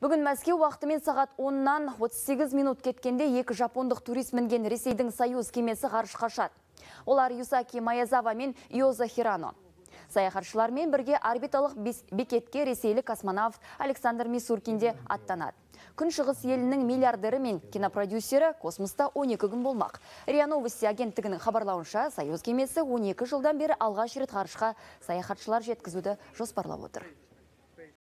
Бүгін Мәскеу уақытымен сағат 10-нан 38 минут кеткенде екі жапондық турист мінген Ресейдің Союз кемесі ғарышқа ұшады. Олар Юсаки Маязава мен Йоза Хирано. мен бірге арбиталық бекетке ресейлік космонавт Александр Мисуркинде аттанады. Күн шығыс елінің миллиардері мен кинопродюсері космоста 12 күн болмақ. риа новости агенттігінің хабарлауынша Союз кемесі 12 жылдан бері алғаш рет ғарышқа саяхатшылар жеткізуді жоспарлап отыр.